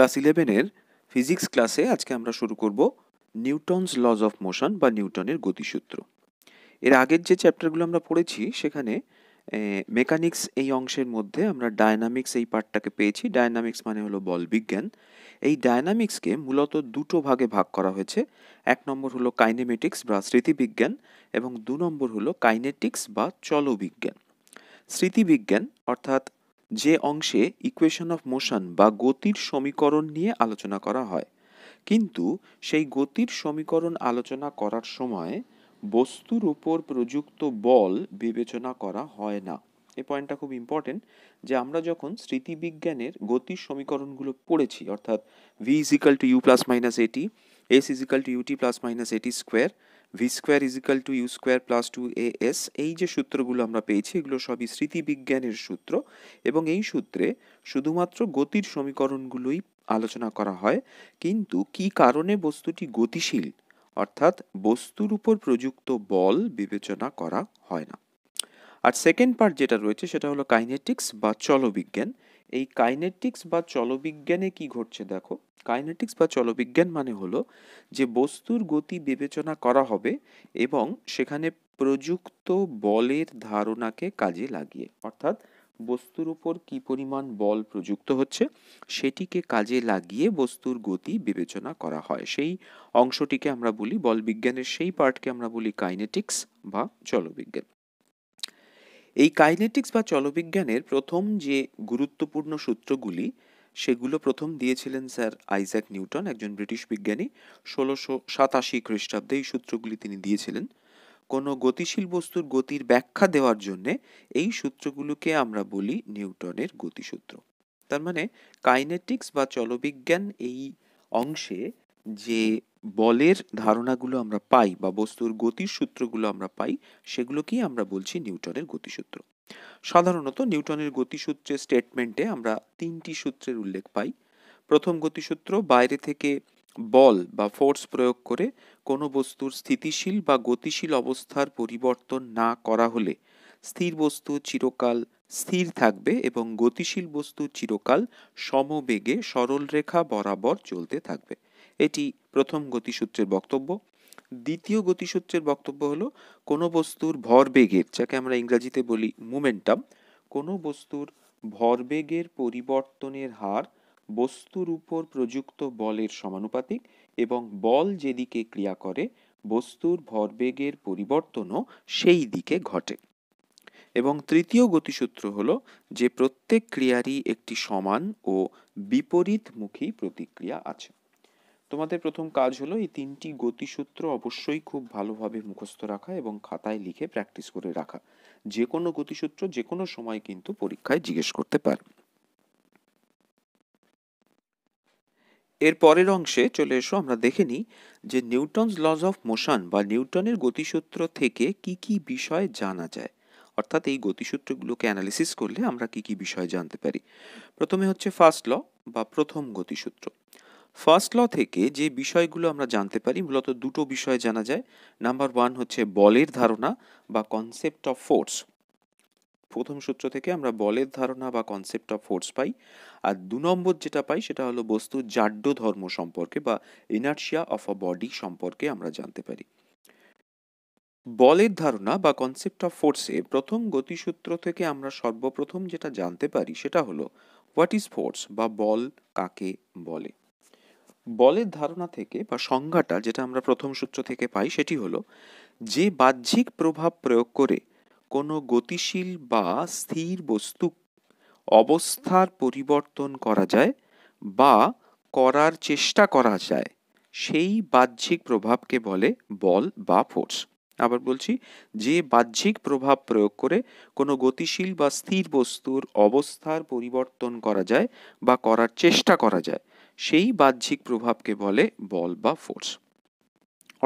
class ইলেভেনের physics ক্লাসে আজকে আমরা শুরু করব নিউটনস লজ অফ মোশন বা নিউটনের গতিসূত্র এর আগের যে চ্যাপ্টারগুলো আমরা পড়েছি সেখানে মেকানিক্স এই অংশের মধ্যে আমরা ডায়নামিক্স এই পার্টটাকে পেয়েছি ডায়নামিক্স মানে হলো বল বিজ্ঞান এই ডায়নামিক্সকে মূলত দুটো ভাগে ভাগ করা হয়েছে এক নম্বর হলো কাইনেমেটিক্স বা স্মৃতিবিজ্ঞান এবং দু নম্বর হলো কাইনেটিক্স বা চলবিজ্ঞান স্মৃতিবিজ্ঞান অর্থাৎ যে অংশে ইকুয়েশন অফ মোশন বা গতির সমীকরণ নিয়ে আলোচনা করা হয় কিন্তু সেই গতির সমীকরণ আলোচনা করার সময় বস্তুর উপর প্রযুক্ত বল বিবেচনা করা হয় না এই পয়েন্টটা খুব ইম্পর্টেন্ট যে আমরা যখন স্মৃতিবিজ্ঞানের গতির সমীকরণগুলো পড়েছি অর্থাৎ V is equal to U plus minus A T S is equal to U T plus minus A T square V square is equal to U square plus two A S এই যে সূত্রগুলো আমরা পেয়েছি এগুলো সবই স্মৃতিবিজ্ঞানের সূত্র এবং এই সূত্রে শুধুমাত্র গতির সমীকরণগুলোই আলোচনা করা হয় কিন্তু কি কারণে বস্তুটি গতিশীল অর্থাৎ বস্তুর উপর প্রযুক্ত বল বিবেচনা করা হয় না আর সেকেন্ড পার্ট যেটা রয়েছে সেটা হলো কাইনেটিক্স বা চলবিজ্ঞান এই কাইনেটিক্স বা চলবিজ্ঞানে কি ঘটছে দেখো কাইনেটিক্স বা চলবিজ্ঞান মানে হলো যে বস্তুর গতি বিবেচনা করা হবে এবং সেখানে প্রযুক্ত বলের ধারণাকে কাজে লাগিয়ে অর্থাৎ বস্তুর উপর কি পরিমাণ বল প্রযুক্ত হচ্ছে সেটিকে কাজে লাগিয়ে বস্তুর গতি বিবেচনা করা হয় সেই অংশটিকে আমরা বলি বলবিজ্ঞানের সেই পার্টকে আমরা বলি কাইনেটিক্স বা চলবিজ্ঞান এই কাইনেটিক্স বা চলবিজ্ঞানের প্রথম যে গুরুত্বপূর্ণ সূত্রগুলি সেগুলো প্রথম দিয়েছিলেন স্যার আইজ্যাক নিউটন একজন ব্রিটিশ বিজ্ঞানী ষোলোশো সাতাশি খ্রিস্টাব্দে এই সূত্রগুলি তিনি দিয়েছিলেন কোনো গতিশীল বস্তুর গতির ব্যাখ্যা দেওয়ার জন্যে এই সূত্রগুলোকে আমরা বলি নিউটনের গতিসূত্র তার মানে কাইনেটিক্স বা চলবিজ্ঞান এই অংশে যে বলের ধারণাগুলো আমরা পাই বা বস্তুর গতির সূত্রগুলো আমরা পাই সেগুলোকেই আমরা বলছি নিউটনের গতিসূত্র সাধারণত নিউটনের গতিসূত্রের স্টেটমেন্টে আমরা তিনটি সূত্রের উল্লেখ পাই প্রথম গতিসূত্র বাইরে থেকে বল বা ফোর্স প্রয়োগ করে কোনো বস্তুর স্থিতিশীল বা গতিশীল অবস্থার পরিবর্তন না করা হলে স্থির বস্তু চিরকাল স্থির থাকবে এবং গতিশীল বস্তু চিরকাল সমবেগে সরলরেখা বরাবর চলতে থাকবে এটি প্রথম গতিসূত্রের বক্তব্য দ্বিতীয় গতিসূত্রের বক্তব্য হলো কোনো বস্তুর ভরবেগের যাকে আমরা ইংরাজিতে বলি মুমেন্টাম কোনো বস্তুর ভরবেগের পরিবর্তনের হার বস্তুর উপর প্রযুক্ত বলের সমানুপাতিক এবং বল যেদিকে ক্রিয়া করে বস্তুর ভরবেগের পরিবর্তনও সেই দিকে ঘটে এবং তৃতীয় গতিসূত্র হল যে প্রত্যেক ক্রিয়ারই একটি সমান ও বিপরীতমুখী প্রতিক্রিয়া আছে তোমাদের প্রথম কাজ হলো এই তিনটি গতিসূত্র অবশ্যই খুব ভালোভাবে মুখস্থ রাখা এবং খাতায় লিখে প্র্যাকটিস করে রাখা যে কোনো গতিসূত্র যে কোনো সময় কিন্তু পরীক্ষায় জিজ্ঞেস করতে পারে এর পরের অংশে চলে এসো আমরা দেখে নিই যে নিউটনস লজ অফ মোশন বা নিউটনের গতিসূত্র থেকে কি কি বিষয় জানা যায় অর্থাৎ এই গতিসূত্রগুলোকে অ্যানালিসিস করলে আমরা কি কি বিষয় জানতে পারি প্রথমে হচ্ছে ফার্স্ট ল বা প্রথম গতিসূত্র ফার্স্ট ল থেকে যে বিষয়গুলো আমরা জানতে পারি মূলত দুটো বিষয় জানা যায় নাম্বার ওয়ান হচ্ছে বলের ধারণা বা কনসেপ্ট অফ ফোর্স প্রথম সূত্র থেকে আমরা বলের ধারণা বা কনসেপ্ট অফ ফোর্স পাই আর দু নম্বর যেটা পাই সেটা হলো বস্তু জাড্য ধর্ম সম্পর্কে বা ইনার্শিয়া অফ আ বডি সম্পর্কে আমরা জানতে পারি বলের ধারণা বা কনসেপ্ট অফ ফোর্সে প্রথম গতিসূত্র থেকে আমরা সর্বপ্রথম যেটা জানতে পারি সেটা হলো হোয়াট ইজ ফোর্স বা বল কাকে বলে বলের ধারণা থেকে বা সংজ্ঞাটা যেটা আমরা প্রথম সূত্র থেকে পাই সেটি হলো যে বাহ্যিক প্রভাব প্রয়োগ করে কোনো গতিশীল বা স্থির বস্তু অবস্থার পরিবর্তন করা যায় বা করার চেষ্টা করা যায় সেই বাহ্যিক প্রভাবকে বলে বল বা ফোর্স আবার বলছি যে বাহ্যিক প্রভাব প্রয়োগ করে কোনো গতিশীল বা স্থির বস্তুর অবস্থার পরিবর্তন করা যায় বা করার চেষ্টা করা যায় সেই বাহ্যিক প্রভাবকে বলে বল বা ফোর্স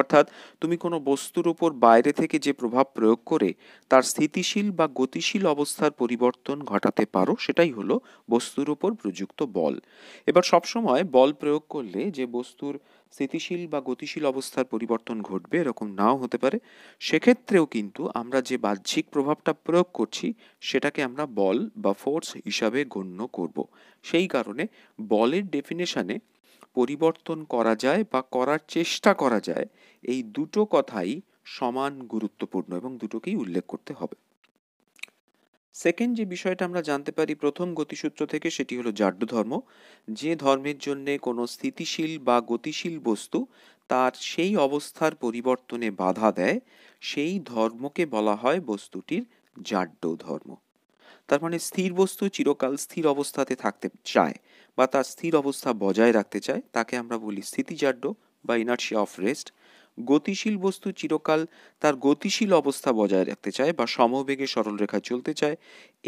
অর্থাৎ তুমি কোনো বস্তুর উপর বাইরে থেকে যে প্রভাব প্রয়োগ করে তার স্থিতিশীল বা গতিশীল অবস্থার পরিবর্তন ঘটাতে পারো সেটাই হলো বস্তুর উপর প্রযুক্ত বল এবার সবসময় বল প্রয়োগ করলে যে বস্তুর স্থিতিশীল বা গতিশীল অবস্থার পরিবর্তন ঘটবে এরকম নাও হতে পারে সেক্ষেত্রেও কিন্তু আমরা যে বাহ্যিক প্রভাবটা প্রয়োগ করছি সেটাকে আমরা বল বা ফোর্স হিসাবে গণ্য করব সেই কারণে বলের ডেফিনেশানে পরিবর্তন করা যায় বা করার চেষ্টা করা যায় এই দুটো কথাই সমান গুরুত্বপূর্ণ এবং দুটোকেই উল্লেখ করতে হবে সেকেন্ড যে বিষয়টা আমরা জানতে পারি প্রথম গতিসূত্র থেকে সেটি হলো জাড্য ধর্ম যে ধর্মের জন্য কোনো স্থিতিশীল বা গতিশীল বস্তু তার সেই অবস্থার পরিবর্তনে বাধা দেয় সেই ধর্মকে বলা হয় বস্তুটির জাড্য ধর্ম তার মানে স্থির বস্তু চিরকাল স্থির অবস্থাতে থাকতে চায় বা তার স্থির অবস্থা বজায় রাখতে চায় তাকে আমরা বলি স্থিতিজাড্য বা ইনার্শিয়া অফ রেস্ট গতিশীল বস্তু চিরকাল তার গতিশীল অবস্থা বজায় রাখতে চায় বা সমবেগে রেখা চলতে চায়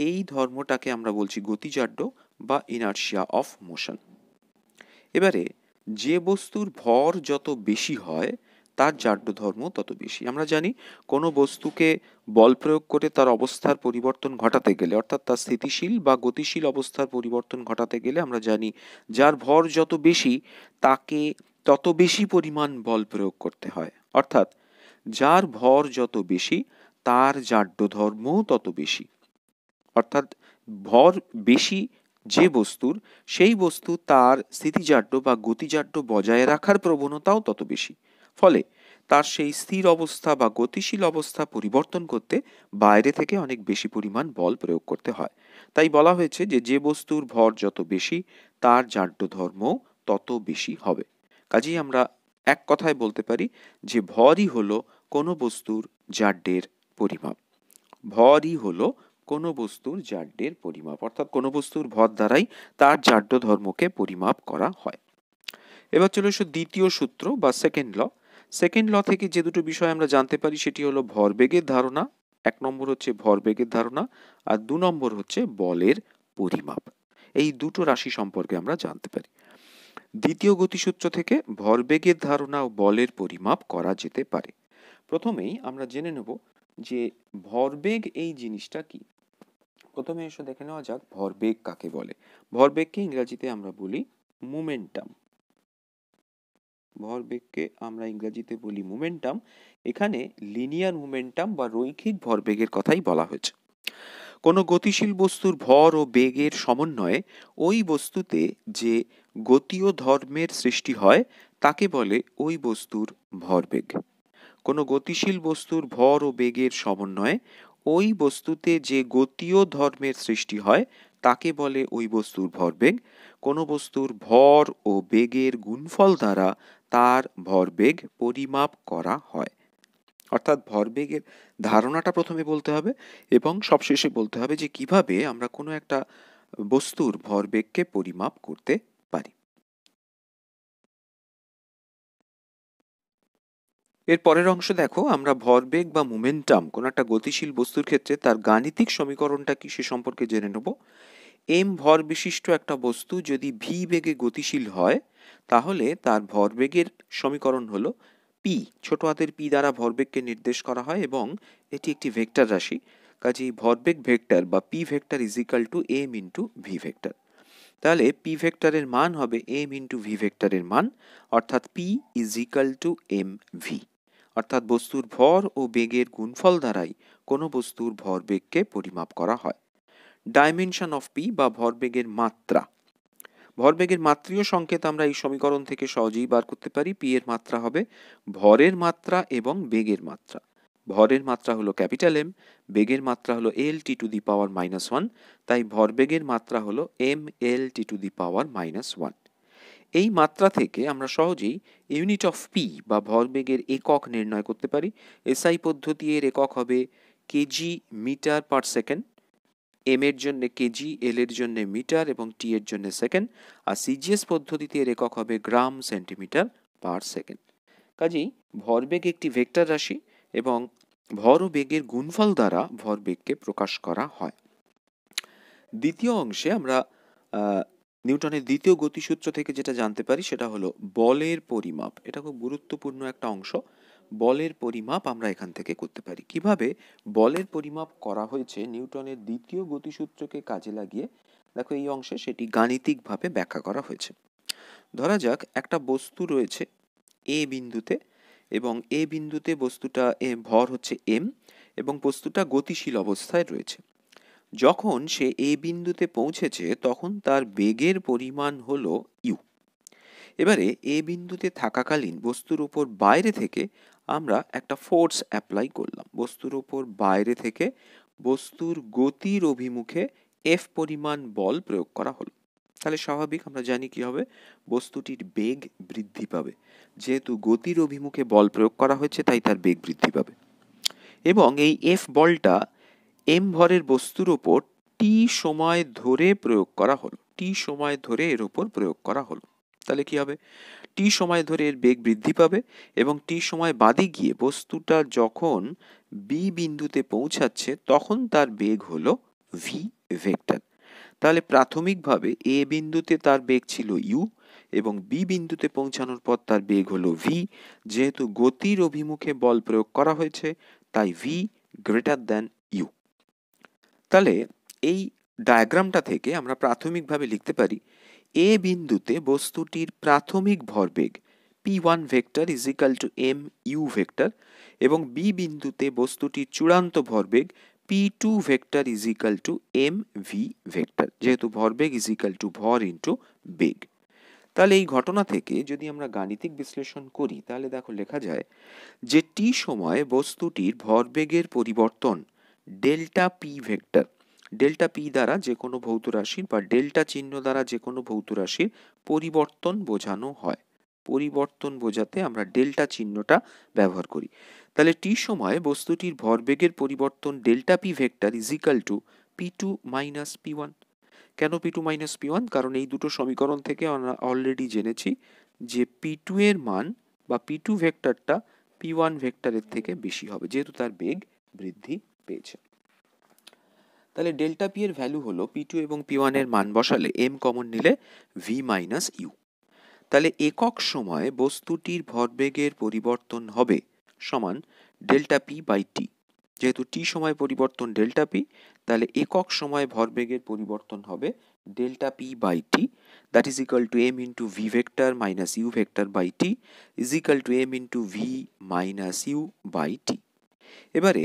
এই ধর্মটাকে আমরা বলছি গতিজাড্য বা ইনার্শিয়া অফ মোশন এবারে যে বস্তুর ভর যত বেশি হয় তার জাড্য ধর্ম তত বেশি আমরা জানি কোনো বস্তুকে বল প্রয়োগ করে তার অবস্থার পরিবর্তন ঘটাতে গেলে অর্থাৎ তার স্থিতিশীল বা গতিশীল অবস্থার পরিবর্তন ঘটাতে গেলে আমরা জানি যার ভর যত বেশি তাকে তত বেশি পরিমাণ বল প্রয়োগ করতে হয় অর্থাৎ যার ভর যত বেশি তার জাড্য ধর্ম তত বেশি অর্থাৎ ভর বেশি যে বস্তুর সেই বস্তু তার স্থিতিজাড্য বা গতিজাড্য বজায় রাখার প্রবণতাও তত বেশি ফলে তার সেই স্থির অবস্থা বা গতিশীল অবস্থা পরিবর্তন করতে বাইরে থেকে অনেক বেশি পরিমাণ বল প্রয়োগ করতে হয় তাই বলা হয়েছে যে যে বস্তুর ভর যত বেশি তার জাড্য ধর্ম তত বেশি হবে কাজেই আমরা এক কথায় বলতে পারি যে ভরই হলো কোনো বস্তুর জাড্যের পরিমাপ ভরই হলো কোনো বস্তুর জাড্যের পরিমাপ অর্থাৎ কোনো বস্তুর ভর দ্বারাই তার জাড্য ধর্মকে পরিমাপ করা হয় এবার চলে এসো দ্বিতীয় সূত্র বা সেকেন্ড ল সেকেন্ড ল থেকে যে দুটো বিষয় আমরা জানতে পারি সেটি হলো ভরবেগের ধারণা এক নম্বর হচ্ছে ভরবেগের ধারণা আর দু নম্বর হচ্ছে বলের পরিমাপ এই দুটো রাশি সম্পর্কে আমরা জানতে পারি দ্বিতীয় গতিসূত্র থেকে ভরবেগের ধারণা ও বলের পরিমাপ করা যেতে পারে প্রথমেই আমরা জেনে নেব যে ভরবেগ এই জিনিসটা কি প্রথমে এসে দেখে নেওয়া যাক ভরবেগ কাকে বলে ভরবেগকে ইংরাজিতে আমরা বলি মোমেন্টাম ভরবেগকে আমরা ইংরেজিতে বলি মোমেন্টাম এখানে লিনিয়ার মোমেন্টাম বা রৈখিক ভরবেগের কথাই বলা হয়েছে কোনো গতিশীল বস্তুর ভর ও বেগের সমন্বয়ে ওই বস্তুতে যে গতীয় ধর্মের সৃষ্টি হয় তাকে বলে ওই বস্তুর ভরবেগ কোনো গতিশীল বস্তুর ভর ও বেগের সমন্বয়ে ওই বস্তুতে যে গতীয় ধর্মের সৃষ্টি হয় তাকে বলে ওই বস্তুর ভরবেগ কোনো বস্তুর ভর ও বেগের গুণফল দ্বারা তার ভরবেগ পরিমাপ করা হয় অর্থাৎ ভরবেগের ধারণাটা প্রথমে বলতে হবে এবং সবশেষে বলতে হবে যে কিভাবে আমরা কোনো একটা বস্তুর ভরবেগকে পরিমাপ করতে পারি এর পরের অংশ দেখো আমরা ভরবেগ বা মোমেন্টাম কোনো একটা গতিশীল বস্তুর ক্ষেত্রে তার গাণিতিক সমীকরণটা কি সে সম্পর্কে জেনে নেব এম ভর বিশিষ্ট একটা বস্তু যদি ভি বেগে গতিশীল হয় তাহলে তার ভরবেগের সমীকরণ হলো পি ছোট হাতের পি দ্বারা ভরবেগকে নির্দেশ করা হয় এবং এটি একটি ভেক্টর রাশি কাজেই ভরবেগ ভেক্টর বা P vector is equal to M into V vector তাহলে পি ভেক্টরের মান হবে এম ইন্টু ভি ভেক্টরের মান অর্থাৎ P is equal to M V অর্থাৎ বস্তুর ভর ও বেগের গুণফল দ্বারাই কোনো বস্তুর ভরবেগকে পরিমাপ করা হয় ডাইমেনশন অফ পি বা ভরবেগের মাত্রা ভরবেগের মাত্রীয় সংকেত আমরা এই সমীকরণ থেকে সহজেই বার করতে পারি পি এর মাত্রা হবে ভরের মাত্রা এবং বেগের মাত্রা ভরের মাত্রা হলো ক্যাপিটাল এম বেগের মাত্রা হলো L T to the power minus one তাই ভরবেগের মাত্রা হলো M L T to the power minus one এই মাত্রা থেকে আমরা সহজেই ইউনিট অফ পি বা ভরবেগের একক নির্ণয় করতে পারি এসআই পদ্ধতি এর একক হবে KG metre per second M এর জন্য কেজি এল এর জন্য মিটার এবং টি এর জন্য সেকেন্ড আর সিজিএস পদ্ধতিতে এর একক হবে গ্রাম সেন্টিমিটার পার সেকেন্ড কাজেই ভরবেগ একটি ভেক্টর রাশি এবং ভর ও বেগের গুণফল দ্বারা ভরবেগকে প্রকাশ করা হয় দ্বিতীয় অংশে আমরা নিউটনের দ্বিতীয় গতিসূত্র থেকে যেটা জানতে পারি সেটা হলো বলের পরিমাপ এটা খুব গুরুত্বপূর্ণ একটা অংশ বলের পরিমাপ আমরা এখান থেকে করতে পারি কিভাবে বলের পরিমাপ করা হয়েছে নিউটনের দ্বিতীয় গতিসূত্রকে কাজে লাগিয়ে দেখো এই অংশে সেটি গাণিতিকভাবে ব্যাখ্যা করা হয়েছে ধরা যাক একটা বস্তু রয়েছে এ বিন্দুতে এবং এ বিন্দুতে বস্তুটা এ ভর হচ্ছে এম এবং বস্তুটা গতিশীল অবস্থায় রয়েছে যখন সে এ বিন্দুতে পৌঁছেছে তখন তার বেগের পরিমাণ হল ইউ এবারে এ বিন্দুতে থাকাকালীন বস্তুর উপর বাইরে থেকে আমরা একটা ফোর্স অ্যাপ্লাই করলাম বস্তুর উপর বাইরে থেকে বস্তুর গতির অভিমুখে এফ পরিমাণ বল প্রয়োগ করা হলো তাহলে স্বাভাবিক আমরা জানি কি হবে বস্তুটির বেগ বৃদ্ধি পাবে যেহেতু গতির অভিমুখে বল প্রয়োগ করা হয়েছে তাই তার বেগ বৃদ্ধি পাবে এবং এই এফ বলটা এম ভরের বস্তুর ওপর টি সময় ধরে প্রয়োগ করা হলো টি সময় ধরে এর ওপর প্রয়োগ করা হলো তাহলে কি হবে টি সময় ধরে এর বেগ বৃদ্ধি পাবে এবং টি সময় বাদে গিয়ে বস্তুটা যখন বি বিন্দুতে পৌঁছাচ্ছে তখন তার বেগ হলো ভি ভেক্টর তাহলে প্রাথমিকভাবে এ বিন্দুতে তার বেগ ছিল ইউ এবং বি বিন্দুতে পৌঁছানোর পর তার বেগ হলো ভি যেহেতু গতির অভিমুখে বল প্রয়োগ করা হয়েছে তাই ভি গ্রেটার দ্যান ইউ তাহলে এই ডায়াগ্রামটা থেকে আমরা প্রাথমিকভাবে লিখতে পারি এ বিন্দুতে বস্তুটির প্রাথমিক ভরবেগ P one vector is equal to M U vector এবং বি বিন্দুতে বস্তুটির চূড়ান্ত ভরবেগ P two vector is equal to M V vector যেহেতু ভরবেগ ইজ ইকাল টু ভর ইন্টু বেগ তাহলে এই ঘটনা থেকে যদি আমরা গাণিতিক বিশ্লেষণ করি তাহলে দেখো লেখা যায় যে টি সময়ে বস্তুটির ভরবেগের পরিবর্তন delta P vector delta P দ্বারা যে কোনো ভৌত রাশির বা ডেল্টা চিহ্ন দ্বারা যে কোনো ভৌত রাশির পরিবর্তন বোঝানো হয় পরিবর্তন বোঝাতে আমরা ডেল্টা চিহ্নটা ব্যবহার করি তাহলে টি সময়ে বস্তুটির ভরবেগের পরিবর্তন delta P vector is equal to P two minus P one কেন P two minus P one কারণ এই দুটো সমীকরণ থেকে আমরা অলরেডি জেনেছি যে পি টু এর মান বা পি টু ভেক্টরটা পি ওয়ান ভেক্টরের থেকে বেশি হবে যেহেতু তার বেগ বৃদ্ধি পেয়েছে তাহলে ডেল্টা পি এর ভ্যালু হলো পি টু এবং পি এর মান বসালে এম কমন নিলে ভি মাইনাস ইউ তাহলে একক সময়ে বস্তুটির ভরবেগের পরিবর্তন হবে সমান ডেল্টা পি বাই টি যেহেতু টি সময় পরিবর্তন ডেল্টা পি তাহলে একক সময়ে ভরবেগের পরিবর্তন হবে delta P by T that is equal to M into V vector minus U vector by T is equal to M into V minus U by T এবারে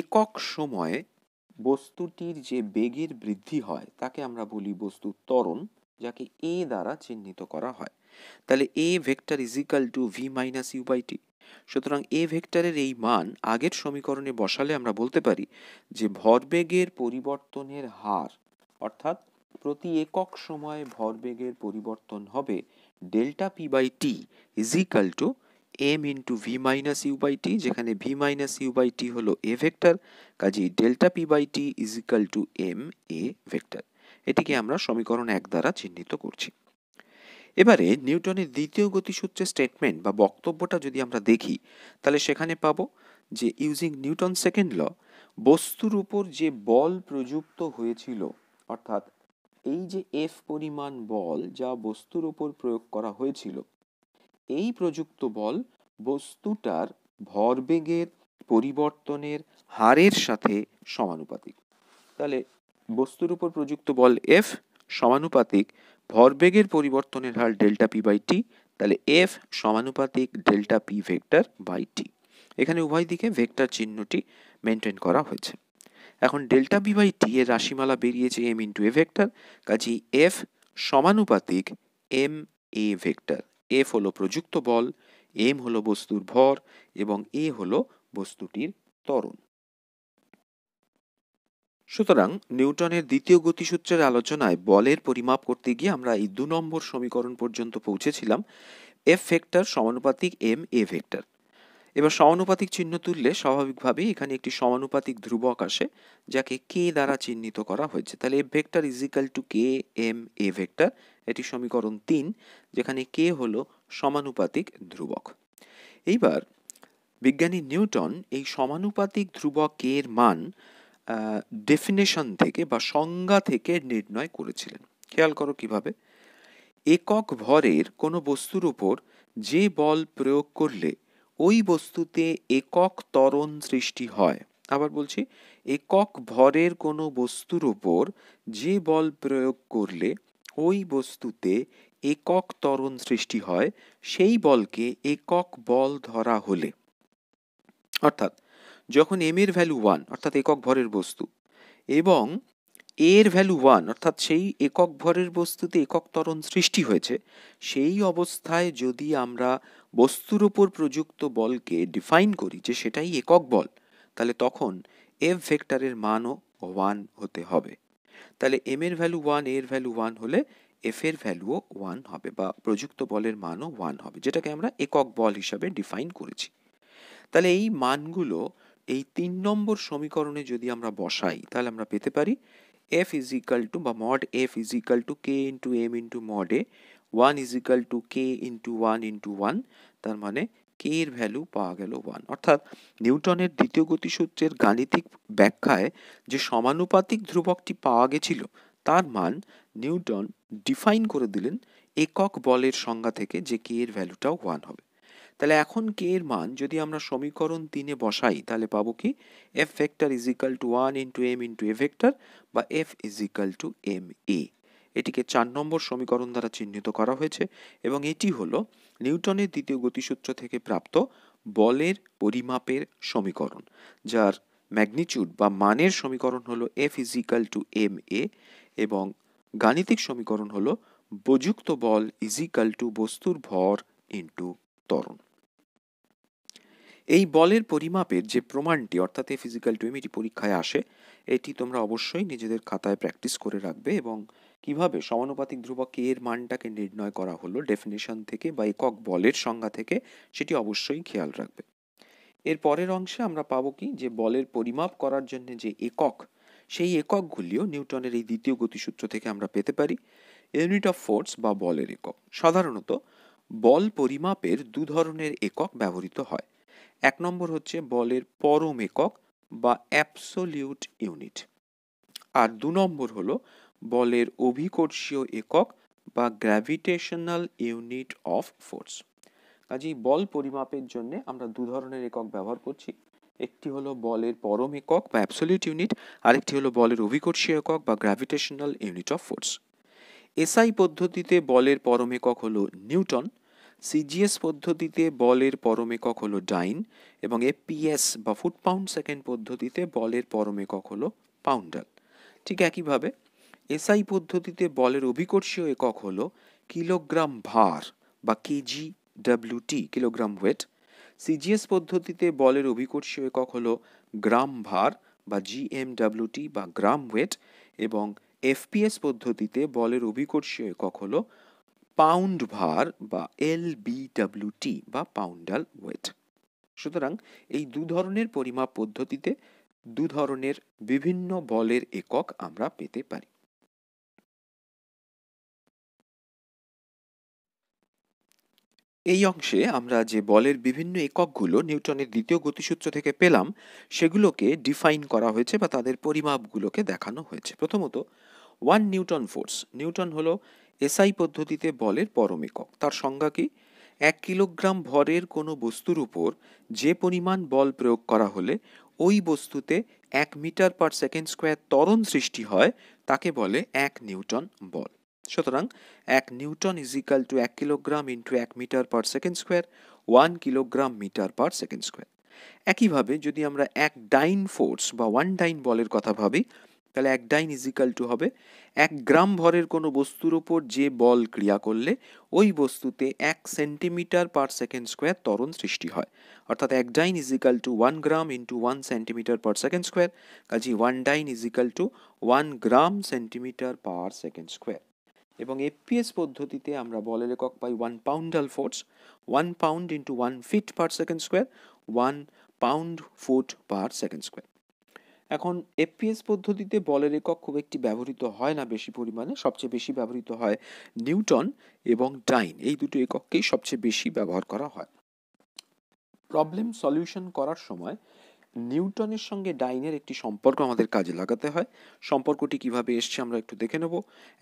একক সময়ে বস্তুটির যে বেগের বৃদ্ধি হয় তাকে আমরা বলি বস্তু ত্বরণ যাকে এ দ্বারা চিহ্নিত করা হয় তাহলে A vector is equal to V minus U by T সুতরাং এ ভেক্টরের এই মান আগের সমীকরণে বসালে আমরা বলতে পারি যে ভরবেগের পরিবর্তনের হার অর্থাৎ প্রতি একক সময়ে ভরবেগের পরিবর্তন হবে delta P by T is equal to M into V minus U by T যেখানে V minus U by T হলো এ ভেক্টর কাজেই delta P by T is equal to M A vector এটিকে আমরা সমীকরণ এক দ্বারা চিহ্নিত করছি এবারে নিউটনের দ্বিতীয় গতিসূত্রের স্টেটমেন্ট বা বক্তব্যটা যদি আমরা দেখি তাহলে সেখানে পাব যে ইউজিং নিউটন সেকেন্ড ল বস্তুর উপর যে বল প্রযুক্ত হয়েছিল অর্থাৎ এই যে এফ পরিমাণ বল যা বস্তুর উপর প্রয়োগ করা হয়েছিল এই প্রযুক্ত বল বস্তুটার ভরবেগের পরিবর্তনের হারের সাথে সমানুপাতিক তাহলে বস্তুর উপর প্রযুক্ত বল এফ সমানুপাতিক ভরবেগের পরিবর্তনের হার ডেল্টা পি বাই টি তাহলে এফ সমানুপাতিক delta P vector by T এখানে উভয় দিকে ভেক্টর চিহ্নটি মেনটেন করা হয়েছে এখন ডেল্টা পি বাই টি এর রাশিমালা বেরিয়েছে এম ইন্টু এ ভেক্টর কাজেই এফ সমানুপাতিক এম এ ভেক্টর এফ হলো প্রযুক্ত বল এম হলো বস্তুর ভর এবং এ হলো বস্তুটির ত্বরণ সুতরাং নিউটনের দ্বিতীয় গতিসূত্রের আলোচনায় বলের পরিমাপ করতে গিয়ে আমরা এই দু নম্বর সমীকরণ পর্যন্ত পৌঁছেছিলাম এফ ভেক্টর সমানুপাতিক এম এ ভেক্টর এবার সমানুপাতিক চিহ্ন তুললে স্বাভাবিকভাবেই এখানে একটি সমানুপাতিক ধ্রুবক আসে যাকে কে দ্বারা চিহ্নিত করা হয়েছে তাহলে F vector is equal to K M A vector এটি সমীকরণ তিন যেখানে কে হলো সমানুপাতিক ধ্রুবক এইবার বিজ্ঞানী নিউটন এই সমানুপাতিক ধ্রুবকের মান ডেফিনেশন থেকে বা সংজ্ঞা থেকে নির্ণয় করেছিলেন খেয়াল করো কিভাবে একক ভরের কোনো বস্তুর উপর যে বল প্রয়োগ করলে ওই বস্তুতে একক ত্বরণ সৃষ্টি হয় আবার বলছি একক ভরের কোনো বস্তুর উপর যে বল প্রয়োগ করলে ওই বস্তুতে একক তরণ সৃষ্টি হয় সেই বলকে একক বল ধরা হলে অর্থাৎ যখন এম এর ভ্যালু ওয়ান অর্থাৎ একক ভরের বস্তু এবং এর ভ্যালু ওয়ান অর্থাৎ সেই একক ভরের বস্তুতে একক তরণ সৃষ্টি হয়েছে সেই অবস্থায় যদি আমরা বস্তুর ওপর প্রযুক্ত বলকে ডিফাইন করি যে সেটাই একক বল তাহলে তখন এফ ভেক্টরের মানও ওয়ান হতে হবে তাহলে এম এর ভ্যালু ওয়ান এর ভ্যালু ওয়ান হলে এফ এর ভ্যালুও ওয়ান হবে বা প্রযুক্ত বলের মানও ওয়ান হবে যেটাকে আমরা একক বল হিসাবে ডিফাইন করেছি তাহলে এই মানগুলো এই তিন নম্বর সমীকরণে যদি আমরা বসাই তাহলে আমরা পেতে পারি এফ ইজিক্যাল টু বা mod F is equal to K into M into mod A one is equal to K into one into one তার মানে কে এর ভ্যালু পাওয়া গেল ওয়ান অর্থাৎ নিউটনের দ্বিতীয় গতিসূত্রের গাণিতিক ব্যাখ্যায় যে সমানুপাতিক ধ্রুবকটি পাওয়া গেছিল তার মান নিউটন ডিফাইন করে দিলেন একক বলের সংজ্ঞা থেকে যে কে এর ভ্যালুটাও ওয়ান হবে তাহলে এখন কে এর মান যদি আমরা সমীকরণ তিনে বসাই তাহলে পাবো কি F vector is equal to one into M into A vector বা F is equal to M A এটিকে চার নম্বর সমীকরণ দ্বারা চিহ্নিত করা হয়েছে এবং এটি হল নিউটনের দ্বিতীয় গতিসূত্র থেকে প্রাপ্ত বলের পরিমাপের সমীকরণ যার ম্যাগনিচিউড বা মানের সমীকরণ হলো F is equal to M A এবং গাণিতিক সমীকরণ হল বযুক্ত বল ইজিক্যাল টু বস্তুর ভর ইন্টু ত্বরণ এই বলের পরিমাপের যে প্রমাণটি অর্থাৎ এই ফিজিক্যাল টু এমিটি পরীক্ষায় আসে এটি তোমরা অবশ্যই নিজেদের খাতায় প্র্যাকটিস করে রাখবে এবং কিভাবে সমানুপাতিক ধ্রুবক এর মানটাকে নির্ণয় করা হলো ডেফিনেশন থেকে বা একক বলের সংজ্ঞা থেকে সেটি অবশ্যই খেয়াল রাখবে এর পরের অংশে আমরা পাবো কি যে বলের পরিমাপ করার জন্য যে একক সেই এককগুলিও নিউটনের এই দ্বিতীয় গতিসূত্র থেকে আমরা পেতে পারি ইউনিট অফ ফোর্স বা বলের একক সাধারণত বল পরিমাপের দু ধরনের একক ব্যবহৃত হয় এক নম্বর হচ্ছে বলের পরম একক বা অ্যাপসোলিউট ইউনিট আর দু নম্বর হল বলের অভিকর্ষীয় একক বা গ্র্যাভিটেশনাল ইউনিট অফ ফোর্স কাজেই বল পরিমাপের জন্য আমরা দু ধরনের একক ব্যবহার করছি একটি হলো বলের পরম একক বা অ্যাবসলিউট ইউনিট আরেকটি হলো বলের অভিকর্ষীয় একক বা gravitational unit of force SI পদ্ধতিতে বলের পরম একক হলো নিউটন সিজিএস পদ্ধতিতে বলের পরম একক হলো ডাইন এবং এপিএস বা ফুট পাউন্ড সেকেন্ড পদ্ধতিতে বলের পরম একক হলো পাউন্ডাল ঠিক একইভাবে এসআই পদ্ধতিতে বলের অভিকর্ষীয় একক হলো কিলোগ্রাম ভার বা KG WT kilogram weight CGS পদ্ধতিতে বলের অভিকর্ষ একক হল গ্রাম ভার বা জিএমডাব্লিউটি বা গ্রাম ওয়েট এবং এফপিএস পদ্ধতিতে বলের অভিকর্ষ একক হল পাউন্ড ভার বা এলবিডাব্লিউটি বা পাউন্ডাল ওয়েট সুতরাং এই দু ধরনের পরিমাপ পদ্ধতিতে দু ধরনের বিভিন্ন বলের একক আমরা পেতে পারি এই অংশে আমরা যে বলের বিভিন্ন এককগুলো নিউটনের দ্বিতীয় গতিসূত্র থেকে পেলাম সেগুলোকে ডিফাইন করা হয়েছে বা তাদের পরিমাপগুলোকে দেখানো হয়েছে প্রথমত ওয়ান নিউটন ফোর্স নিউটন হলো এসআই পদ্ধতিতে বলের পরম একক তার সংজ্ঞা কি এক কিলোগ্রাম ভরের কোনো বস্তুর উপর যে পরিমাণ বল প্রয়োগ করা হলে ওই বস্তুতে এক মিটার পার সেকেন্ড স্কোয়ার ত্বরণ সৃষ্টি হয় তাকে বলে এক নিউটন বল সুতরাং এক নিউটন ইজ ইকাল টু এক কিলোগ্রাম ইন্টু এক metre per second square one kilogram metre per second square একইভাবে যদি আমরা এক ডাইন ফোর্স বা ওয়ান ডাইন বলের কথা ভাবি তাহলে এক ডাইন ইজ ইকাল টু হবে এক গ্রাম ভরের কোনো বস্তুর ওপর যে বল ক্রিয়া করলে ওই বস্তুতে এক সেন্টিমিটার পার সেকেন্ড স্কোয়ার ত্বরণ সৃষ্টি হয় অর্থাৎ এক dyne is equal to one gram into one centimetre per second square কাজে one dyne is equal to one gram centimetre per second square এবং এফপিএস পদ্ধতিতে আমরা বলের একক পাই one poundal force one pound into one feet per second square one pound foot per second square এখন FPS পদ্ধতিতে বলের একক খুব একটি ব্যবহৃত হয় না বেশি পরিমাণে সবচেয়ে বেশি ব্যবহৃত হয় নিউটন এবং ডাইন এই দুটো একককেই সবচেয়ে বেশি ব্যবহার করা হয় প্রবলেম সলিউশন করার সময় নিউটনের সঙ্গে ডাইনের একটি সম্পর্ক আমাদের কাজে লাগাতে হয় সম্পর্কটি কিভাবে এসছে আমরা একটু দেখে নেব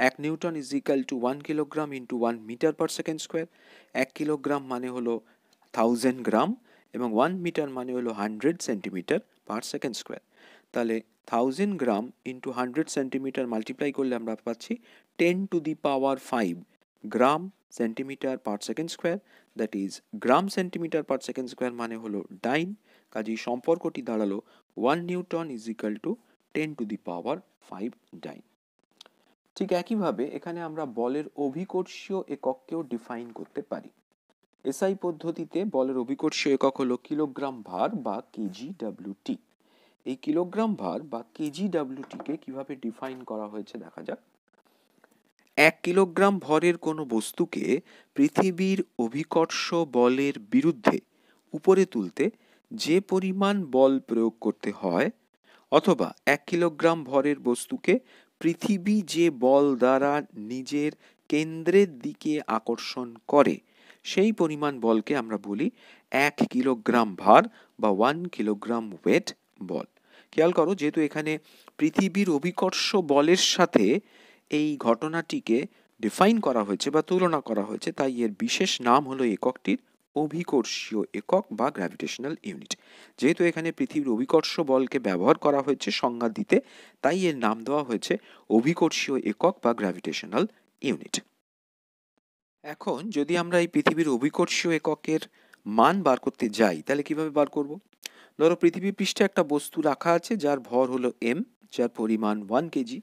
এক newton is equal to one kilogram into one metre per second square এক কিলোগ্রাম মানে হলো থাউজেন্ড গ্রাম এবং ওয়ান মিটার মানে হলো hundred centimetre per second square তাহলে thousand gram into hundred centimetre multiply করলে আমরা পাচ্ছি ten to the power five gram centimetre per second square that is gram centimetre per second square মানে হলো dyne কাজেই সম্পর্কটি দাঁড়ালো one newton is equal two ten to the power five dyne ঠিক একইভাবে এখানে আমরা বলের অভিকর্ষীয় একককেও ডিফাইন করতে পারি এসআই পদ্ধতিতে বলের অভিকর্ষীয় একক হলো কিলোগ্রাম ভার বা কেজি ডাব্লিউটি এই কিলোগ্রাম ভার বা কেজি ডাব্লিউটিকে কিভাবে ডিফাইন করা হয়েছে দেখা যাক এক কিলোগ্রাম ভরের কোনো বস্তুকে পৃথিবীর অভিকর্ষ বলের বিরুদ্ধে উপরে তুলতে যে পরিমাণ বল প্রয়োগ করতে হয় অথবা এক কিলোগ্রাম ভরের বস্তুকে পৃথিবী যে বল দ্বারা নিজের কেন্দ্রের দিকে আকর্ষণ করে সেই পরিমাণ বলকে আমরা বলি এক কিলোগ্রাম ভার বা ওয়ান কিলোগ্রাম ওয়েট বল খেয়াল করো যেহেতু এখানে পৃথিবীর অভিকর্ষ বলের সাথে এই ঘটনাটিকে ডিফাইন করা হয়েছে বা তুলনা করা হয়েছে তাই এর বিশেষ নাম হলো এককটির অভিকর্ষীয় একক বা গ্র্যাভিটেশনাল ইউনিট যেহেতু এখানে পৃথিবীর অভিকর্ষ বলকে ব্যবহার করা হয়েছে সংজ্ঞা দিতে তাই এর নাম দেওয়া হয়েছে অভিকর্ষীয় একক বা গ্র্যাভিটেশনাল ইউনিট এখন যদি আমরা এই পৃথিবীর অভিকর্ষীয় এককের মান বার করতে যাই তাহলে কিভাবে বার করব ধরো পৃথিবীর পৃষ্ঠে একটা বস্তু রাখা আছে যার ভর হলো এম যার পরিমাণ ওয়ান কেজি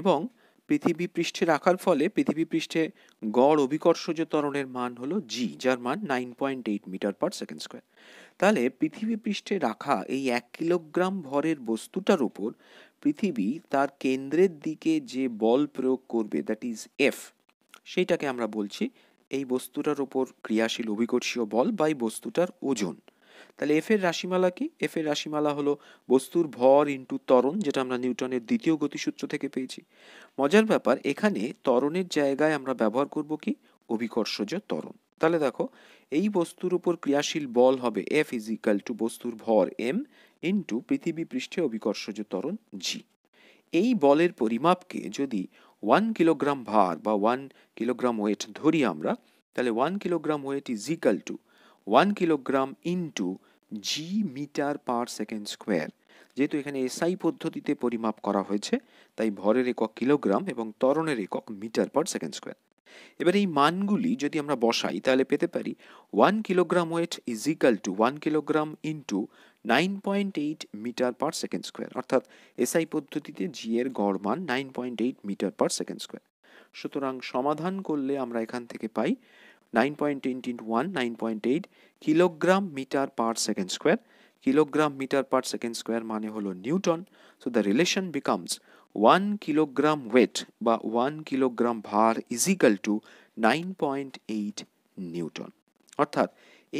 এবং পৃথিবী পৃষ্ঠে রাখার ফলে পৃথিবী পৃষ্ঠে গড় অভিকর্ষজ ত্বরণের মান হল জি যার মান nine point eight metre per second square তাহলে পৃথিবী পৃষ্ঠে রাখা এই এক কিলোগ্রাম ভরের বস্তুটার উপর পৃথিবী তার কেন্দ্রের দিকে যে বল প্রয়োগ করবে দ্যাট ইজ এফ সেইটাকে আমরা বলছি এই বস্তুটার উপর ক্রিয়াশীল অভিকর্ষীয় বল বা এই বস্তুটার ওজন তাহলে এফ এর রাশিমালা কি এফ এর রাশিমালা হলো বস্তুর ভর ইন্টু ত্বরণ যেটা আমরা নিউটনের দ্বিতীয় গতিসূত্র থেকে পেয়েছি মজার ব্যাপার এখানে ত্বরণের জায়গায় আমরা ব্যবহার করব কি অভিকর্ষজ ত্বরণ তাহলে দেখো এই বস্তুর উপর ক্রিয়াশীল বল হবে এফ ইজ টু বস্তুর ভর এম ইন্টু পৃথিবী পৃষ্ঠে অভিকর্ষজ ত্বরণ জি এই বলের পরিমাপকে যদি ওয়ান কিলোগ্রাম ভার বা ওয়ান কিলোগ্রাম ওয়েট ধরি আমরা তাহলে one kilogram weight is equal to one kilogram into G metre per second square যেহেতু এখানে এসআই পদ্ধতিতে পরিমাপ করা হয়েছে তাই ভরের একক কিলোগ্রাম এবং ত্বরণের একক মিটার পার সেকেন্ড স্কোয়ার এবার এই মানগুলি যদি আমরা বসাই তাহলে পেতে পারি one kilogram weight is equal to one kilogram into nine point eight metre per second square অর্থাৎ এসআই পদ্ধতিতে জি এর গড় মান nine point eight metre per second square সুতরাং সমাধান করলে আমরা এখান থেকে পাই 9.8 9.8 kilogram metre per second square kilogram metre per second square মানে হলো newton so the relation becomes one kilogram weight বা ওয়ান কিলোগ্রাম ভার is equal to nine point eight newton অর্থাৎ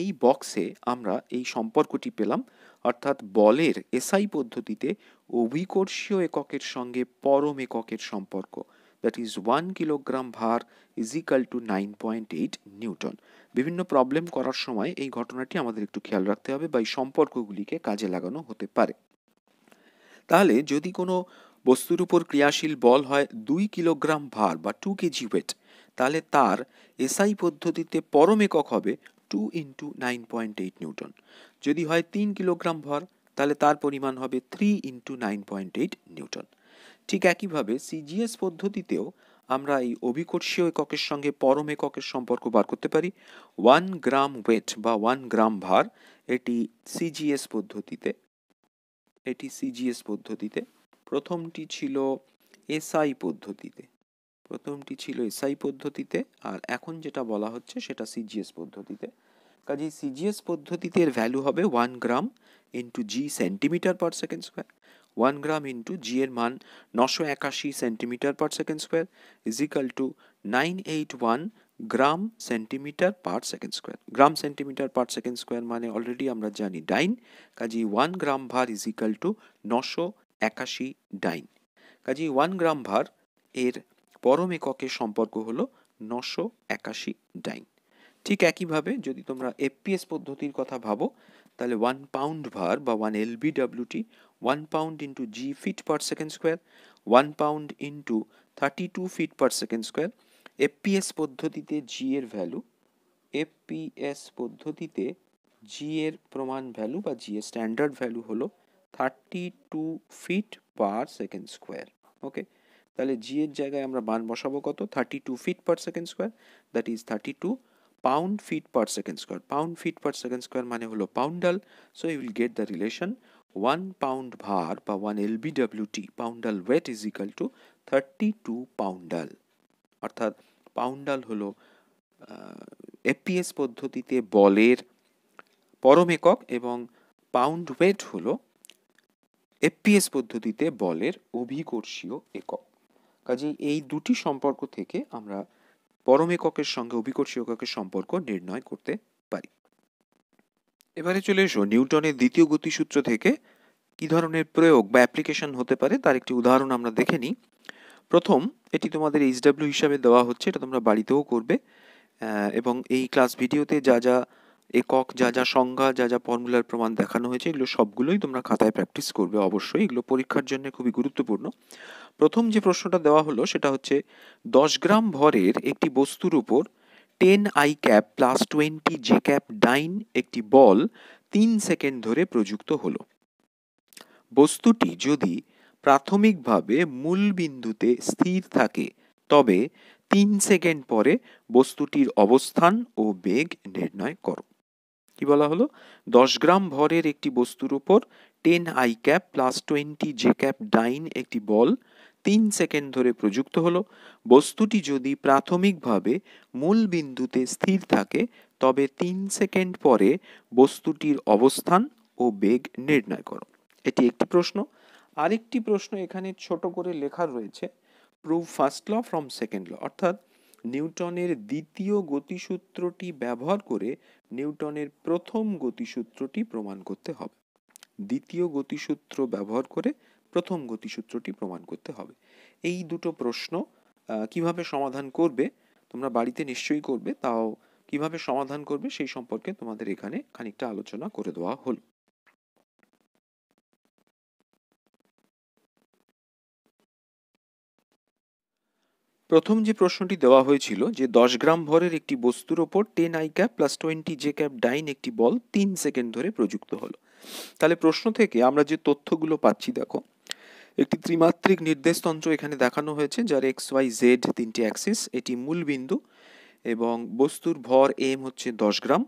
এই বক্সে আমরা এই সম্পর্কটি পেলাম অর্থাৎ বলের এসআই পদ্ধতিতে অভিকর্ষীয় এককের সঙ্গে পরম এককের সম্পর্ক দ্যাট ইজ ওয়ান কিলোগ্রাম ভার is equal to nine point eight newton বিভিন্ন প্রবলেম করার সময় এই ঘটনাটি আমাদের একটু খেয়াল রাখতে হবে বা এই সম্পর্কগুলিকে কাজে লাগানো হতে পারে তাহলে যদি কোনো বস্তুর উপর ক্রিয়াশীল বল হয় দুই কিলোগ্রাম ভার বা টু কেজি ওয়েট তাহলে তার এসআই পদ্ধতিতে পরম একক হবে two into nine point eight newton যদি হয় তিন কিলোগ্রাম ভর তাহলে তার পরিমাণ হবে three into nine point eight newton ঠিক একইভাবে সিজিএস পদ্ধতিতেও আমরা এই অভিকর্ষীয় এককের সঙ্গে পরম এককের সম্পর্ক বার করতে পারি ওয়ান গ্রাম ওয়েট বা ওয়ান গ্রাম ভার এটি সিজিএস পদ্ধতিতে এটি সিজিএস পদ্ধতিতে প্রথমটি ছিল এসআই পদ্ধতিতে প্রথমটি ছিল এসআই পদ্ধতিতে আর এখন যেটা বলা হচ্ছে সেটা সিজিএস পদ্ধতিতে কাজেই সিজিএস পদ্ধতিতে এর ভ্যালু হবে one gram into G centimetre per second square one gram into G এর মান নশো একাশি centimetre per second square is equal to nine eight one gram centimetre per second square gram centimetre per second square মানে already আমরা জানি ডাইন কাজী one gram ভার is equal two নশো একাশি ডাইন কাজী ওয়ান গ্রাম ভার এর পরম এককের সম্পর্ক হলো নশো একাশি ডাইন ঠিক একইভাবে যদি তোমরা এফপিএস পদ্ধতির কথা ভাবো তাহলে ওয়ান পাউন্ড ভার বা one LBWT 1 pound into g feet per second square 1 pound into 32 feet per second square FPS পদ্ধতিতে জি এর ভ্যালু এফপিএস পদ্ধতিতে জি এর প্রমাণ ভ্যালু বা জি এর স্ট্যান্ডার্ড ভ্যালু হলো thirty two feet per second square okay তাহলে G এর জায়গায় আমরা মান বসাবো কত thirty two feet per second square that is thirty two pound feet per second square pound feet per second square মানে হলো poundal so you will get the relation 1 pound bar বা 1 LBWT poundal weight is equal to thirty two poundal অর্থাৎ poundal হলো FPS পদ্ধতিতে বলের পরম একক এবং পাউন্ড ওয়েট হলো এপিএস পদ্ধতিতে বলের অভিকর্ষীয় একক কাজে এই দুটি সম্পর্ক থেকে আমরা পরম এককের সঙ্গে অভিকর্ষীয় এককের সম্পর্ক নির্ণয় করতে এবারে চলে এসো নিউটনের দ্বিতীয় গতিসূত্র থেকে কি ধরনের প্রয়োগ বা অ্যাপ্লিকেশন হতে পারে তার একটি উদাহরণ আমরা দেখে নিই প্রথম এটি তোমাদের এইচডাব্লিউ হিসাবে দেওয়া হচ্ছে এটা তোমরা বাড়িতেও করবে এবং এই ক্লাস ভিডিওতে যা যা একক যা যা সংজ্ঞা যা যা ফর্মুলার প্রমাণ দেখানো হয়েছে এগুলো সবগুলোই তোমরা খাতায় প্র্যাকটিস করবে অবশ্যই এগুলো পরীক্ষার জন্য খুবই গুরুত্বপূর্ণ প্রথম যে প্রশ্নটা দেওয়া হলো সেটা হচ্ছে দশ গ্রাম ভরের একটি বস্তুর উপর ten I cap plus twenty J cap dyne একটি বল তিন সেকেন্ড ধরে প্রযুক্ত হল বস্তুটি যদি প্রাথমিকভাবে মূল বিন্দুতে স্থির থাকে তবে তিন সেকেন্ড পরে বস্তুটির অবস্থান ও বেগ নির্ণয় করো কি বলা হলো দশ গ্রাম ভরের একটি বস্তুর উপর ten I cap plus twenty J cap dyne একটি বল তিন সেকেন্ড ধরে প্রযুক্ত হলো বস্তুটি যদি প্রাথমিকভাবে মূল বিন্দুতে স্থির থাকে তবে তিন সেকেন্ড পরে বস্তুটির অবস্থান ও বেগ নির্ণয় করো এটি একটি প্রশ্ন আরেকটি প্রশ্ন এখানে ছোট করে লেখা রয়েছে prove first law from second law অর্থাৎ নিউটনের দ্বিতীয় গতিসূত্রটি ব্যবহার করে নিউটনের প্রথম গতিসূত্রটি প্রমাণ করতে হবে দ্বিতীয় গতিসূত্র ব্যবহার করে প্রথম গতিসূত্রটি প্রমাণ করতে হবে এই দুটো প্রশ্ন কিভাবে সমাধান করবে তোমরা বাড়িতে নিশ্চয়ই করবে তাও কিভাবে সমাধান করবে সেই সম্পর্কে তোমাদের এখানে খানিকটা আলোচনা করে দেওয়া হলো প্রথম যে প্রশ্নটি দেওয়া হয়েছিল যে দশ গ্রাম ভরের একটি বস্তুর ওপর ten I cap plus twenty J cap dyne একটি বল তিন সেকেন্ড ধরে প্রযুক্ত হলো তাহলে প্রশ্ন থেকে আমরা যে তথ্যগুলো পাচ্ছি দেখো একটি ত্রিমাত্রিক নির্দেশতন্ত্র এখানে দেখানো হয়েছে যার এক্স ওয়াই জেড তিনটি অ্যাক্সিস এটি মূল বিন্দু এবং বস্তুর ভর এম হচ্ছে দশ গ্রাম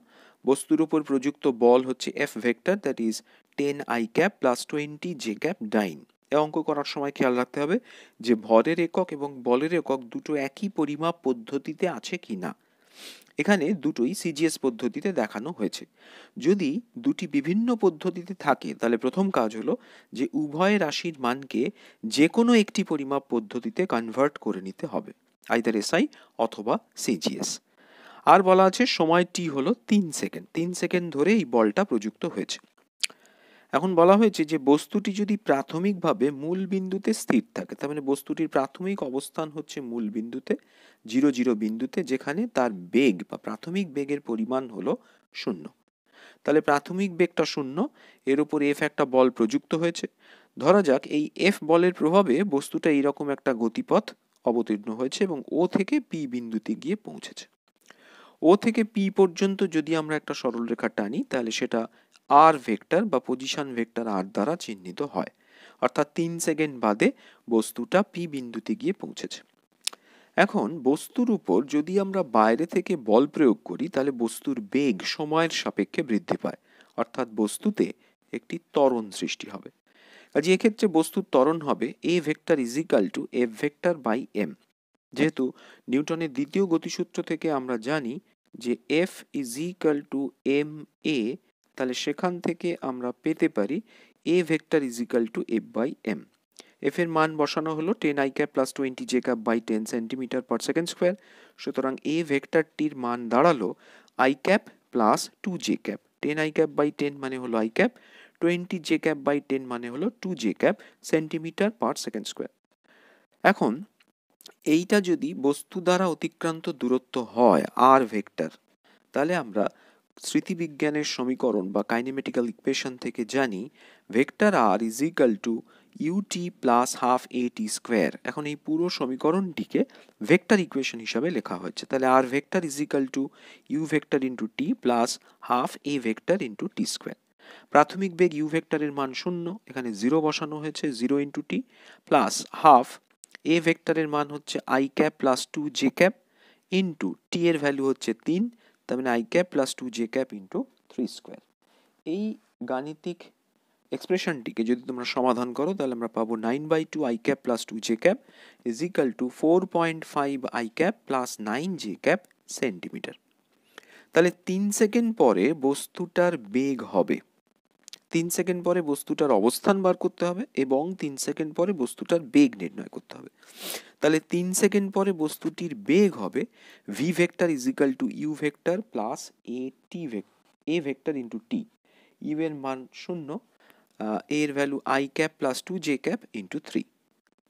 বস্তুর উপর প্রযুক্ত বল হচ্ছে F vector that is ten I cap plus twenty J cap dyne এ অঙ্ক করার সময় খেয়াল রাখতে হবে যে ভরের একক এবং বলের একক দুটো একই পরিমাপ পদ্ধতিতে আছে কি না এখানে দুটোই সিজিএস পদ্ধতিতে দেখানো হয়েছে যদি দুটি বিভিন্ন পদ্ধতিতে থাকে তাহলে প্রথম কাজ হলো যে উভয় রাশির মানকে যে কোনো একটি পরিমাপ পদ্ধতিতে কনভার্ট করে নিতে হবে আইদার এসআই অথবা সিজিএস আর বলা আছে সময় টি হলো তিন সেকেন্ড তিন সেকেন্ড ধরে এই বলটা প্রযুক্ত হয়েছে এখন বলা হয়েছে যে বস্তুটি যদি প্রাথমিকভাবে মূল বিন্দুতে স্থির থাকে তার মানে বস্তুটির প্রাথমিক অবস্থান হচ্ছে মূল বিন্দুতে জিরো জিরো বিন্দুতে যেখানে তার বেগ বা প্রাথমিক বেগের পরিমাণ হলো শূন্য তাহলে প্রাথমিক বেগটা শূন্য এর উপর এফ একটা বল প্রযুক্ত হয়েছে ধরা যাক এই এফ বলের প্রভাবে বস্তুটা এইরকম একটা গতিপথ অবতীর্ণ হয়েছে এবং ও থেকে পি বিন্দুতে গিয়ে পৌঁছেছে ও থেকে পি পর্যন্ত যদি আমরা একটা সরলরেখা টানি তাহলে সেটা আর ভেক্টর বা পজিশন ভেক্টর আর দ্বারা চিহ্নিত হয় অর্থাৎ তিন সেকেন্ড বাদে বস্তুটা পি বিন্দুতে গিয়ে পৌঁছেছে এখন বস্তুর উপর যদি আমরা বাইরে থেকে বল প্রয়োগ করি তাহলে বস্তুর বেগ সময়ের সাপেক্ষে বৃদ্ধি পায় অর্থাৎ বস্তুতে একটি ত্বরণ সৃষ্টি হবে কাজে এক্ষেত্রে বস্তুর ত্বরণ হবে A vector is equal to F vector by M যেহেতু নিউটনের দ্বিতীয় গতিসূত্র থেকে আমরা জানি যে F is equal to M A তাহলে সেখান থেকে আমরা পেতে পারি A vector is equal to F by M F এর মান বসানো হলো ten I cap plus twenty J cap by ten centimetre per second square সুতরাং এ ভেক্টরটির মান দাঁড়ালো I cap plus two J cap ten I cap by ten মানে হলো I cap twenty J cap by ten মানে হলো two J cap centimetre per second square এখন এইটা যদি বস্তু দ্বারা অতিক্রান্ত দূরত্ব হয় আর ভেক্টর তাহলে আমরা স্মৃতিবিজ্ঞানের সমীকরণ বা কাইনেমেটিক্যাল ইকুয়েশন থেকে জানি vector R is equal to U T plus half A T square এখন এই পুরো সমীকরণটিকে ভেক্টর ইকুয়েশন হিসাবে লেখা হচ্ছে তাহলে r vector is equal to you vector into T plus half a vector into t square প্রাথমিক বেগ ইউ ভেক্টরের মান শূন্য এখানে জিরো বসানো হয়েছে zero into T plus half A ভেক্টরের মান হচ্ছে I cap plus two J cap into T এর ভ্যালু হচ্ছে তিন তার মানে I cap plus two J cap into three square এই গাণিতিক এক্সপ্রেশনটিকে যদি তোমরা সমাধান করো তাহলে আমরা পাবো nine by two I cap plus two J cap is equal to four point five I cap plus nine J cap centimetre তাহলে তিন সেকেন্ড পরে বস্তুটার বেগ হবে তিন সেকেন্ড পরে বস্তুটার অবস্থান বার করতে হবে এবং তিন সেকেন্ড পরে বস্তুটার বেগ নির্ণয় করতে হবে তাহলে তিন সেকেন্ড পরে বস্তুটির বেগ হবে V vector is equal to you vector plus A T A vector into T U এর মান শূন্য এর value I cap plus two J cap into three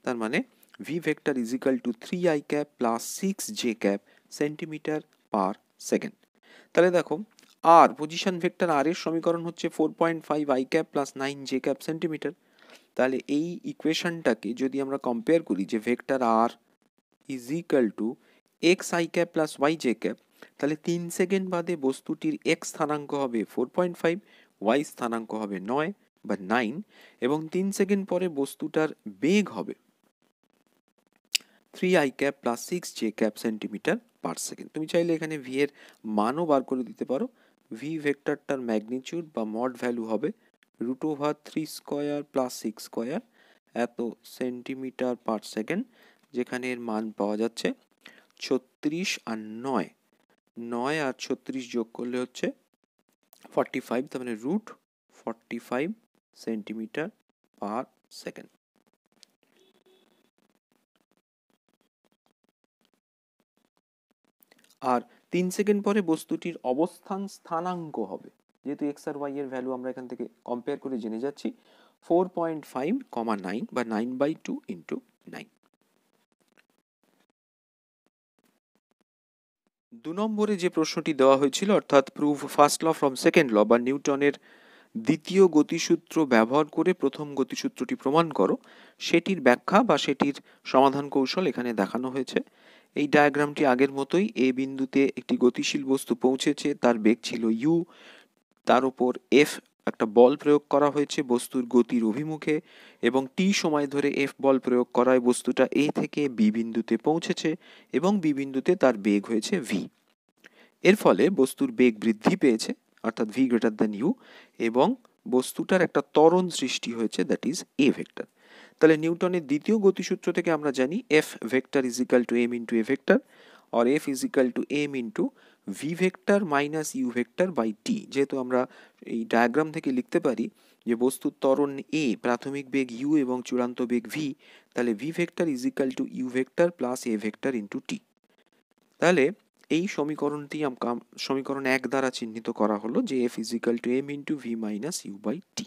তার মানে V vector is equal to three I cap plus six J cap centimetre per second তাহলে দেখো আর position vector R এর সমীকরণ হচ্ছে four point five I cap plus nine J cap centimetre তাহলে এই ইকুয়েশনটাকে যদি আমরা কম্পেয়ার করি যে vector R is equal to X I cap plus Y J cap তাহলে তিন সেকেন্ড বাদে বস্তুটির এক্স স্থানাঙ্ক হবে ফোর পয়েন্ট ফাইভ ওয়াই স্থানাঙ্ক হবে নয় বা নাইন এবং তিন সেকেন্ড পরে বস্তুটার বেগ হবে three I cap plus six J cap centimetre per second তুমি চাইলে এখানে ভি এর মানও বার করে দিতে পারো ভি ভেক্টরটার ম্যাগনিচিউড বা মড ভ্যালু হবে root over three square plus six square এত সেন্টিমিটার পার সেকেন্ড যেখানে এর মান পাওয়া যাচ্ছে ছত্রিশ আর নয় নয় আর ছত্রিশ যোগ করলে হচ্ছে ফর্টি ফাইভ তার মানে root forty five centimetre per second আর তিন সেকেন্ড পরে বস্তুটির অবস্থান স্থানাঙ্ক হবে যেহেতু এক্স আর ওয়াই এর ভ্যালু আমরা এখান থেকে কম্পেয়ার করে জেনে যাচ্ছি four point five comma nine বা nine by two into nine দু নম্বরে যে প্রশ্নটি দেওয়া হয়েছিল অর্থাৎ prove first law from second law বা নিউটনের দ্বিতীয় গতিসূত্র ব্যবহার করে প্রথম গতিসূত্রটি প্রমাণ করো সেটির ব্যাখ্যা বা সেটির সমাধান কৌশল এখানে দেখানো হয়েছে এই ডায়াগ্রামটি আগের মতোই এ বিন্দুতে একটি গতিশীল বস্তু পৌঁছেছে তার বেগ ছিল ইউ তার ওপর এফ একটা বল প্রয়োগ করা হয়েছে বস্তুর গতির অভিমুখে এবং টি সময় ধরে এফ বল প্রয়োগ করায় বস্তুটা এ থেকে বি বিন্দুতে পৌঁছেছে এবং বি বিন্দুতে তার বেগ হয়েছে ভি এর ফলে বস্তুর বেগ বৃদ্ধি পেয়েছে অর্থাৎ ভি গ্রেটার দ্যান ইউ এবং বস্তুটার একটা ত্বরণ সৃষ্টি হয়েছে দ্যাট ইজ এ ভেক্টর তাহলে নিউটনের দ্বিতীয় গতিসূত্র থেকে আমরা জানি F vector is equal to M into A vector or F is equal to M into V vector minus U vector by T যেহেতু আমরা এই ডায়াগ্রাম থেকে লিখতে পারি যে বস্তু ত্বরণ এ প্রাথমিক বেগ ইউ এবং চূড়ান্ত বেগ ভি তাহলে V vector is equal to you vector plus A vector into T তাহলে এই সমীকরণটি সমীকরণ এক দ্বারা চিহ্নিত করা হলো যে F is equal to M into V minus U by T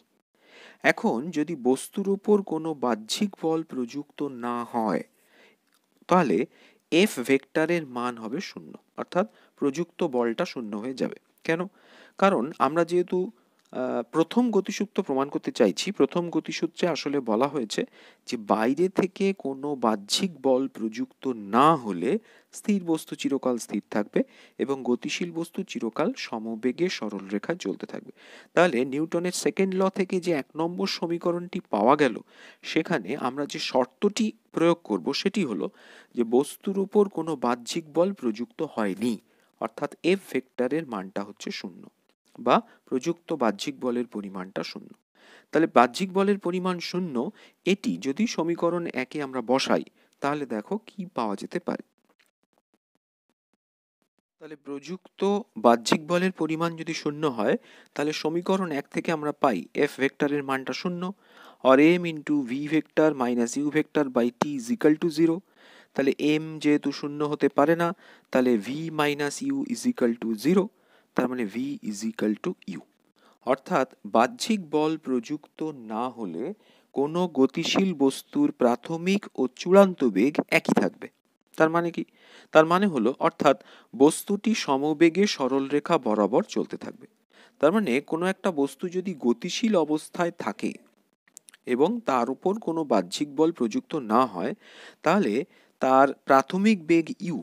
এখন যদি বস্তুর উপর কোনো বাহ্যিক বল প্রযুক্ত না হয় তাহলে এফ ভেক্টরের মান হবে শূন্য অর্থাৎ প্রযুক্ত বলটা শূন্য হয়ে যাবে কেন কারণ আমরা যেহেতু প্রথম গতিসূত্র প্রমাণ করতে চাইছি প্রথম গতিসূত্রে আসলে বলা হয়েছে যে বাইরে থেকে কোনো বাহ্যিক বল প্রযুক্ত না হলে স্থির বস্তু চিরকাল স্থির থাকবে এবং গতিশীল বস্তু চিরকাল সমবেগে সরল রেখা চলতে থাকবে তাহলে নিউটনের সেকেন্ড ল থেকে যে এক নম্বর সমীকরণটি পাওয়া গেল সেখানে আমরা যে শর্তটি প্রয়োগ করব সেটি হলো যে বস্তুর উপর কোনো বাহ্যিক বল প্রযুক্ত হয়নি অর্থাৎ এফ ভেক্টরের মানটা হচ্ছে শূন্য বা প্রযুক্ত বাহ্যিক বলের পরিমাণটা শূন্য তাহলে বাহ্যিক বলের পরিমাণ শূন্য এটি যদি সমীকরণ একে আমরা বসাই তাহলে দেখো কি পাওয়া যেতে পারে তাহলে প্রযুক্ত বাহ্যিক বলের পরিমাণ যদি শূন্য হয় তাহলে সমীকরণ এক থেকে আমরা পাই এফ ভেক্টরের মানটা শূন্য or M into V vector minus U vector by T is equal to zero তাহলে এম যেহেতু শূন্য হতে পারে না তাহলে V minus U is equal to zero তার মানে V is equal to U অর্থাৎ বাহ্যিক বল প্রযুক্ত না হলে কোনো গতিশীল বস্তুর প্রাথমিক ও চূড়ান্ত বেগ একই থাকবে তার মানে কি তার মানে হলো অর্থাৎ বস্তুটি সমবেগে সরলরেখা বরাবর চলতে থাকবে তার মানে কোনো একটা বস্তু যদি গতিশীল অবস্থায় থাকে এবং তার উপর কোনো বাহ্যিক বল প্রযুক্ত না হয় তাহলে তার প্রাথমিক বেগ ইউ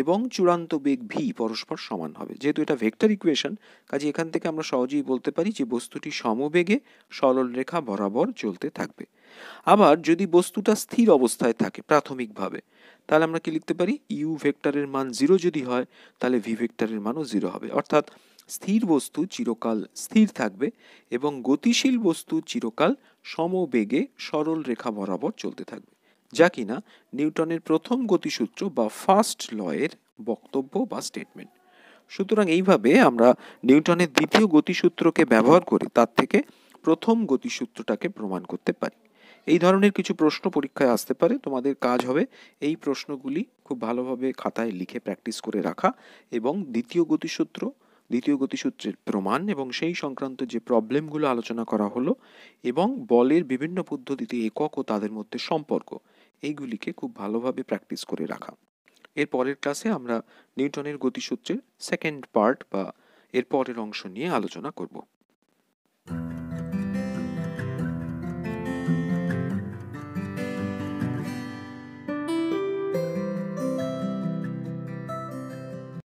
এবং চূড়ান্ত বেগ ভি পরস্পর সমান হবে যেহেতু এটা ভেক্টর ইকুয়েশন কাজে এখান থেকে আমরা সহজেই বলতে পারি যে বস্তুটি সমবেগে সরল রেখা বরাবর চলতে থাকবে আবার যদি বস্তুটা স্থির অবস্থায় থাকে প্রাথমিকভাবে তাহলে আমরা কি লিখতে পারি ইউ ভেক্টরের মান জিরো যদি হয় তাহলে ভি ভেক্টরের মানও জিরো হবে অর্থাৎ স্থির বস্তু চিরকাল স্থির থাকবে এবং গতিশীল বস্তু চিরকাল সমবেগে সরল রেখা বরাবর চলতে থাকবে যা কিনা নিউটনের প্রথম গতিসূত্র বা ফার্স্ট লয়ের বক্তব্য বা স্টেটমেন্ট সুতরাং এইভাবে আমরা নিউটনের দ্বিতীয় গতিসূত্রকে ব্যবহার করে তার থেকে প্রথম গতিসূত্রটাকে প্রমাণ করতে পারি এই ধরনের কিছু প্রশ্ন পরীক্ষায় আসতে পারে তোমাদের কাজ হবে এই প্রশ্নগুলি খুব ভালোভাবে খাতায় লিখে প্র্যাকটিস করে রাখা এবং দ্বিতীয় গতিসূত্র দ্বিতীয় গতিসূত্রের প্রমাণ এবং সেই সংক্রান্ত যে প্রবলেমগুলো আলোচনা করা হলো এবং বলের বিভিন্ন পদ্ধতিতে একক ও তাদের মধ্যে সম্পর্ক এইগুলিকে খুব ভালোভাবে প্র্যাকটিস করে রাখা এর পরের ক্লাসে আমরা নিউটনের গতিসূত্রের সেকেন্ড পার্ট বা এর পরের অংশ নিয়ে আলোচনা করব